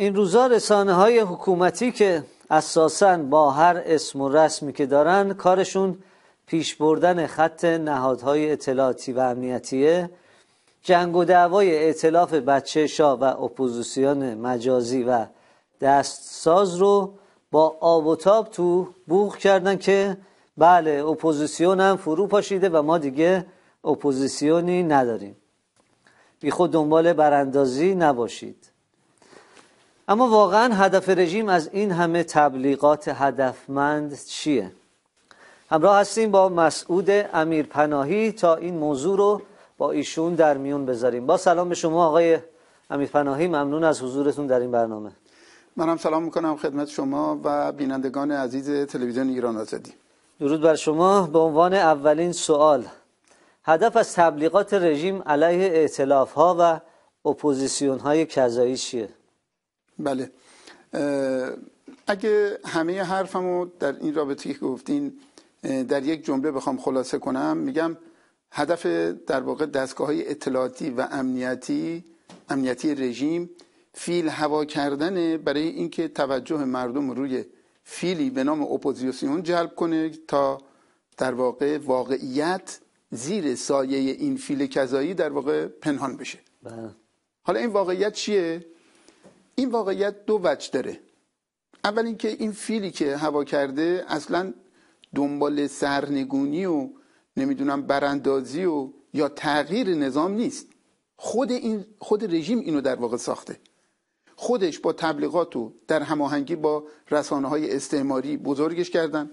این روزا رسانه های حکومتی که اساسا با هر اسم و رسمی که دارن کارشون پیش بردن خط نهادهای اطلاعاتی و امنیتیه جنگ و دعوای اعتلاف بچه شا و اپوزیسیون مجازی و دستساز رو با آب و تاب تو بوخ کردن که بله اپوزیسیون هم فرو پاشیده و ما دیگه اپوزیسیونی نداریم بی خود دنبال براندازی نباشید اما واقعا هدف رژیم از این همه تبلیغات هدفمند چیه؟ همراه هستیم با مسعود امیر پناهی تا این موضوع رو با ایشون در میون بذاریم با سلام به شما آقای امیر پناهی ممنون از حضورتون در این برنامه منم سلام میکنم خدمت شما و بینندگان عزیز تلویزیون ایران آزادی درود بر شما به عنوان اولین سوال هدف از تبلیغات رژیم علیه اعتلاف ها و اپوزیسیون های کذایی چیه؟ بله اگه همه حرفمو در این رابطه که گفتین در یک جمله بخوام خلاصه کنم میگم هدف در واقع دستگاه های اطلاعاتی و امنیتی امنیتی رژیم فیل هوا کردن برای اینکه توجه مردم روی فیلی به نام اپوزیسیون جلب کنه تا در واقع واقعیت زیر سایه این فیل کذایی در واقع پنهان بشه بله. حالا این واقعیت چیه این واقعیت دو وجه داره اول اینکه این فیلی که هوا کرده اصلا دنبال سرنگونی و نمیدونم براندازی و یا تغییر نظام نیست خود این خود رژیم اینو در واقع ساخته خودش با تبلیغات و در هماهنگی با رسانه های استعماری بزرگش کردن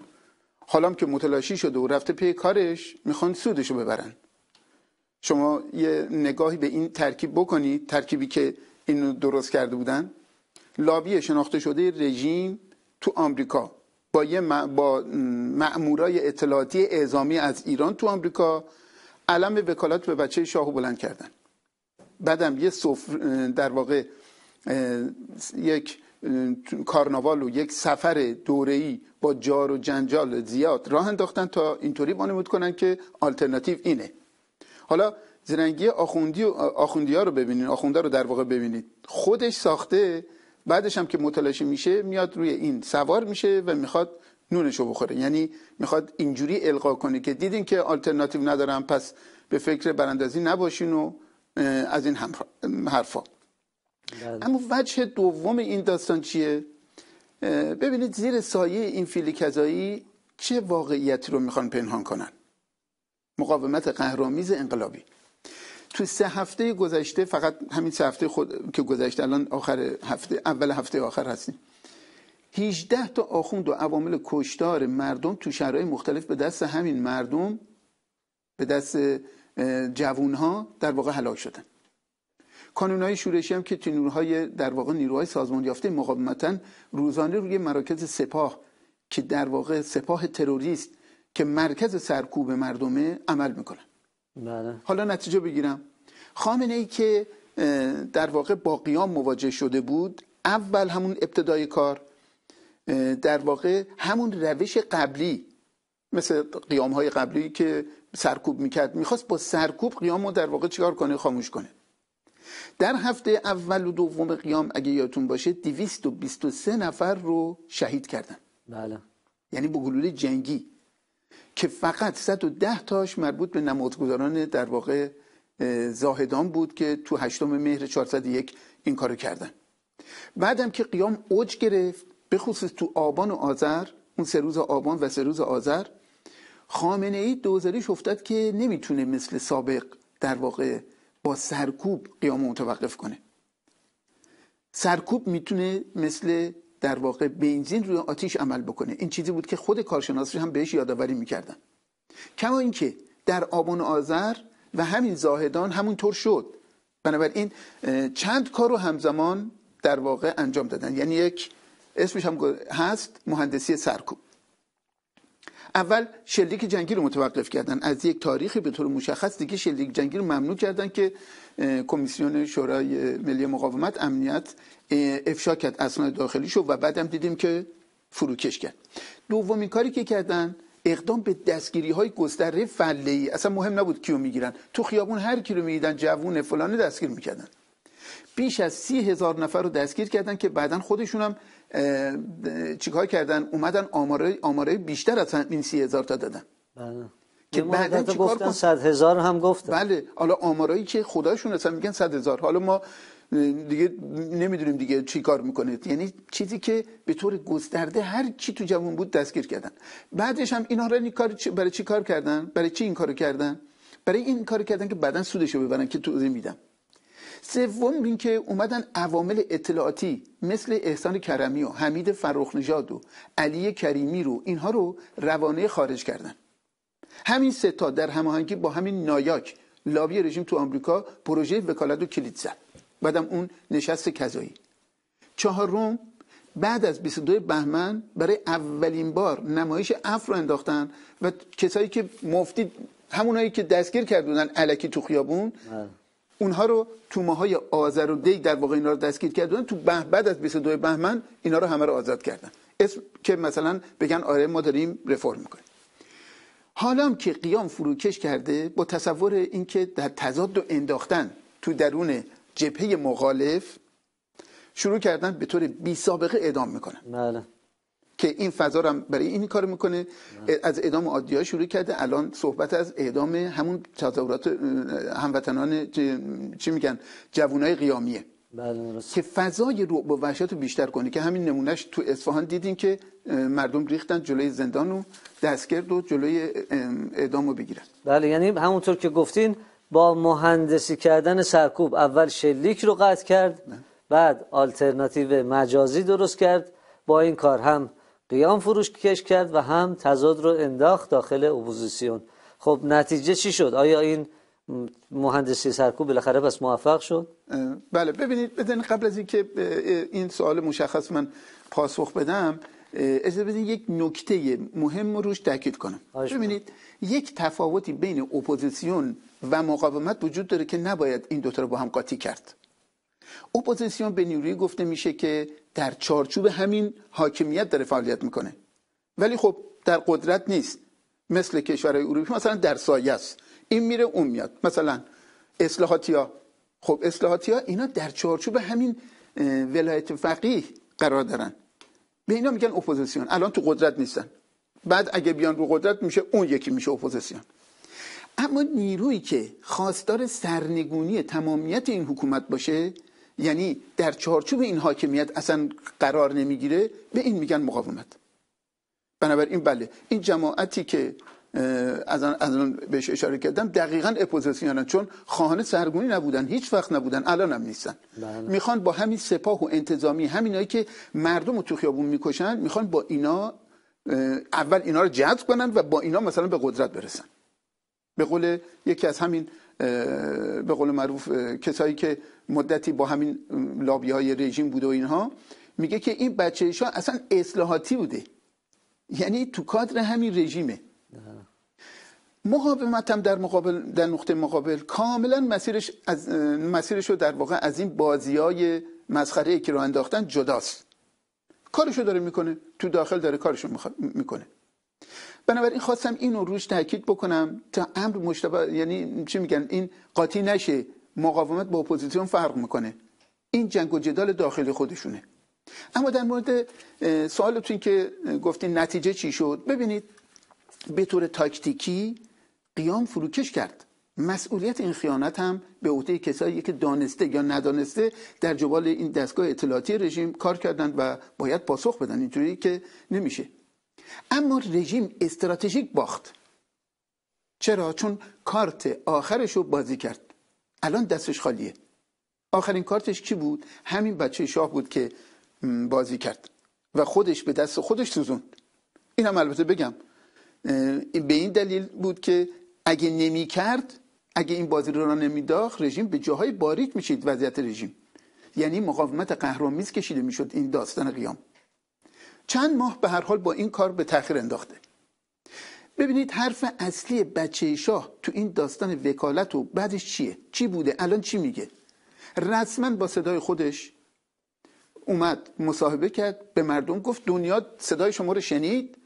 حالا که متلاشی شده و رفته پی کارش میخوان سودشو ببرن شما یه نگاهی به این ترکیب بکنید ترکیبی که اینو درست کرده بودن لابی شناخته شده رژیم تو آمریکا با یه با مأمورای اطلاعاتی اعزامی از ایران تو آمریکا علم وکالت به بچه شاهو بلند کردن بعدم یه صفر در واقع یک کارناوال و یک سفر دوره‌ای با جار و جنجال زیاد راه انداختن تا اینطوری بانمود کنن که آلترناتیو اینه حالا زرنگی آخوندی آخوندی ها رو ببینید آخونده رو در واقع ببینید خودش ساخته بعدش هم که متلاشی میشه میاد روی این سوار میشه و میخواد نونشو بخوره یعنی میخواد اینجوری القا کنه که دیدین که آلترناتیو ندارم پس به فکر براندازی نباشین و از این حرفا بله. اما وجه دوم این داستان چیه ببینید زیر سایه این فیلی کذایی چه واقعیتی رو میخوان پنهان کنن مقاومت قهرامیز انقلابی تو سه هفته گذشته فقط همین سه هفته خود که گذشته الان آخر هفته اول هفته آخر هستیم 18 تا آخوند و عوامل کشتار مردم تو شهرهای مختلف به دست همین مردم به دست جوون ها در واقع هلاک شدن کانون های شورشی هم که تو نیروهای در واقع نیروهای سازمان یافته مقاومتا روزانه روی مراکز سپاه که در واقع سپاه تروریست که مرکز سرکوب مردمه عمل میکنن بله. حالا نتیجه بگیرم خامنه ای که در واقع با قیام مواجه شده بود اول همون ابتدای کار در واقع همون روش قبلی مثل قیام های قبلی که سرکوب میکرد میخواست با سرکوب قیام رو در واقع چیکار کنه خاموش کنه در هفته اول و دوم قیام اگه یادتون باشه 223 نفر رو شهید کردن بله یعنی با گلوله جنگی که فقط 110 تاش مربوط به نمادگذاران در واقع زاهدان بود که تو هشتم مهر 401 این کارو کردن بعدم که قیام اوج گرفت به خصوص تو آبان و آذر اون سه روز آبان و سه روز آذر خامنه ای دوزاریش افتاد که نمیتونه مثل سابق در واقع با سرکوب قیام متوقف کنه سرکوب میتونه مثل در واقع بنزین روی آتیش عمل بکنه این چیزی بود که خود کارشناسش هم بهش یادآوری میکردن کما اینکه در آبان و آذر و همین زاهدان همونطور شد بنابراین چند کار رو همزمان در واقع انجام دادن یعنی یک اسمش هم هست مهندسی سرکوب اول شلیک جنگی رو متوقف کردن از یک تاریخی به طور مشخص دیگه شلیک جنگی رو ممنوع کردن که کمیسیون شورای ملی مقاومت امنیت افشا کرد اسناد شد و بعدم دیدیم که فروکش کرد دومین کاری که کردن اقدام به دستگیری های گستره فله ای اصلا مهم نبود کیو میگیرن تو خیابون هر کی رو میدیدن جوون فلانه دستگیر میکردن بیش از سی هزار نفر رو دستگیر کردن که بعدا خودشون هم چیکار کردن اومدن آماره, آماره بیشتر از این سی هزار تا دادن بله. که بعدا چیکار کن صد هزار هم گفتن بله حالا آمارایی که خداشون اصلا میگن صد هزار حالا ما دیگه نمیدونیم دیگه چی کار میکنه یعنی چیزی که به طور گسترده هر کی تو جوان بود دستگیر کردن بعدش هم اینا رو این کار برای چی کار کردن برای چی این کارو کردن برای این کار کردن که بعدا سودشو ببرن که توضیح میدم سوم این که اومدن عوامل اطلاعاتی مثل احسان کرمی و حمید فرخ و علی کریمی رو اینها رو روانه خارج کردن همین سه تا در هماهنگی با همین نایاک لابی رژیم تو آمریکا پروژه وکالت و کلید زد بعدم اون نشست کذایی روم بعد از 22 بهمن برای اولین بار نمایش اف رو انداختن و کسایی که مفتی همونایی که دستگیر کرده علکی تو خیابون بله. اونها رو تو ماهای آذر و دی در واقع اینا رو دستگیر کردونن تو به بعد از 22 بهمن اینا رو همه رو آزاد کردن اسم که مثلا بگن آره ما داریم رفرم میکنیم حالا هم که قیام فروکش کرده با تصور اینکه در تضاد و انداختن تو درون جبهه مخالف شروع کردن به طور بی سابقه اعدام میکنن بله که این فضا هم برای این کار میکنه بله. از اعدام عادی ها شروع کرده الان صحبت از اعدام همون تظاهرات هموطنان چی میگن جوانای قیامیه بله که فضای رو با وحشت بیشتر کنه که همین نمونهش تو اصفهان دیدین که مردم ریختن جلوی زندان و دستگرد و جلوی اعدام رو بگیرن بله یعنی همونطور که گفتین با مهندسی کردن سرکوب اول شلیک رو قطع کرد بعد آلترناتیو مجازی درست کرد با این کار هم قیام فروش کش کرد و هم تضاد رو انداخت داخل اپوزیسیون خب نتیجه چی شد آیا این مهندسی سرکوب بالاخره پس موفق شد بله ببینید بدن قبل از اینکه این سوال مشخص من پاسخ بدم از بدین یک نکته مهم رو روش تاکید کنم ببینید یک تفاوتی بین اپوزیسیون و مقاومت وجود داره که نباید این دوتا رو با هم قاطی کرد اپوزیسیون به نیروی گفته میشه که در چارچوب همین حاکمیت داره فعالیت میکنه ولی خب در قدرت نیست مثل کشورهای اروپی مثلا در سایه است این میره اون میاد مثلا اصلاحاتیا خب اصلاحاتیا اینا در چارچوب همین ولایت فقیه قرار دارن به اینا میگن اپوزیسیون الان تو قدرت نیستن بعد اگه بیان رو قدرت میشه اون یکی میشه اپوزیسیون اما نیرویی که خواستار سرنگونی تمامیت این حکومت باشه یعنی در چارچوب این حاکمیت اصلا قرار نمیگیره به این میگن مقاومت بنابراین بله این جماعتی که از اون بهش اشاره کردم دقیقا اپوزیسیونن چون خواهان سرگونی نبودن هیچ وقت نبودن الان هم نیستن بله. میخوان با همین سپاه و انتظامی همینایی که مردم رو تو خیابون میکشن میخوان با اینا اول اینا رو جذب کنن و با اینا مثلا به قدرت برسن به قول یکی از همین به قول معروف کسایی که مدتی با همین لابی های رژیم بوده و اینها میگه که این بچه اصلا اصلاحاتی بوده یعنی تو کادر همین رژیمه هم در مقابل در نقطه مقابل کاملا مسیرش از در واقع از این بازی های مسخره که رو انداختن جداست کارشو داره میکنه تو داخل داره کارشو میکنه بنابراین خواستم این رو روش تاکید بکنم تا امر مشتبه یعنی چی میگن این قاطی نشه مقاومت با اپوزیسیون فرق میکنه این جنگ و جدال داخل خودشونه اما در مورد سوالتون که گفتین نتیجه چی شد ببینید به طور تاکتیکی قیام فروکش کرد مسئولیت این خیانت هم به عهده کسایی که دانسته یا ندانسته در جوال این دستگاه اطلاعاتی رژیم کار کردند و باید پاسخ بدن اینجوری که نمیشه اما رژیم استراتژیک باخت چرا چون کارت آخرش رو بازی کرد الان دستش خالیه آخرین کارتش کی بود همین بچه شاه بود که بازی کرد و خودش به دست خودش سوزوند اینم البته بگم به این دلیل بود که اگه نمی کرد اگه این بازی رو را نمیداخت رژیم به جاهای باریک میشید وضعیت رژیم یعنی مقاومت قهرامیز کشیده میشد این داستان قیام چند ماه به هر حال با این کار به تاخیر انداخته ببینید حرف اصلی بچه شاه تو این داستان وکالت و بعدش چیه چی بوده الان چی میگه رسما با صدای خودش اومد مصاحبه کرد به مردم گفت دنیا صدای شما رو شنید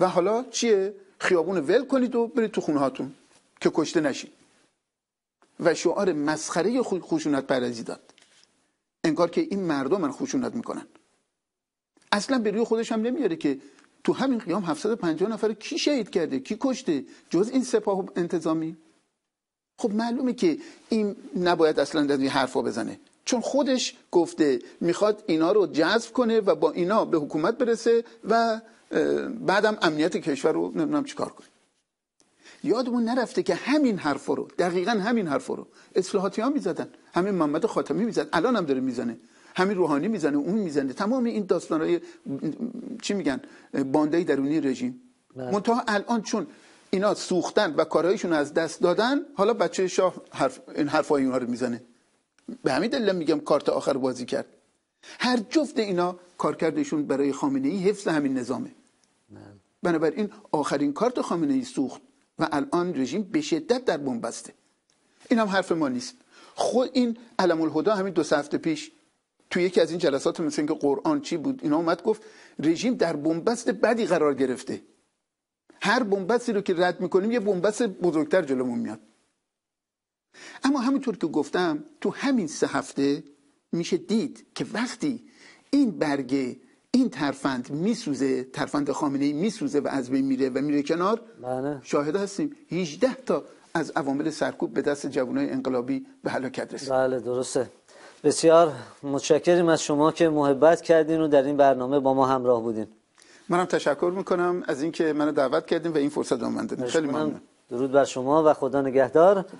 و حالا چیه خیابون ول کنید و برید تو خونه هاتون که کشته نشید و شعار مسخره خوشونت پرزی داد انگار که این مردم من خوشونت میکنن اصلا به روی خودش هم نمیاره که تو همین قیام 750 نفر کی شهید کرده کی کشته جز این سپاه انتظامی خب معلومه که این نباید اصلا در این حرفا بزنه چون خودش گفته میخواد اینا رو جذب کنه و با اینا به حکومت برسه و بعدم امنیت کشور رو نمیدونم چیکار کنیم یادمون نرفته که همین حرف رو دقیقا همین حرف رو اصلاحاتی ها میزدن همین محمد خاتمی میزد الان هم داره میزنه همین روحانی میزنه اون میزنه تمام این داستان های چی میگن باندای درونی رژیم بله. منتها الان چون اینا سوختن و کارهایشون از دست دادن حالا بچه شاه حرف این حرفای اونها رو میزنه به همین دلیل میگم کارت آخر بازی کرد هر جفت اینا کارکردشون برای خامنه ای حفظ همین نظامه بنابراین آخرین کارت خامنه ای سوخت و الان رژیم به شدت در بنبسته این هم حرف ما نیست خود این علم الهدا همین دو هفته پیش تو یکی از این جلسات مثل اینکه قرآن چی بود اینا اومد گفت رژیم در بنبست بدی قرار گرفته هر بنبستی رو که رد میکنیم یه بنبست بزرگتر جلومون میاد اما همینطور که گفتم تو همین سه هفته میشه دید که وقتی این برگه این ترفند میسوزه ترفند خامنه ای میسوزه و از بین میره و میره کنار بله. شاهد هستیم 18 تا از عوامل سرکوب به دست جوانای انقلابی به هلاکت رسید بله درسته بسیار متشکریم از شما که محبت کردین و در این برنامه با ما همراه بودین منم تشکر میکنم از اینکه منو دعوت کردین و این فرصت رو من خیلی ممنون درود بر شما و خدا نگهدار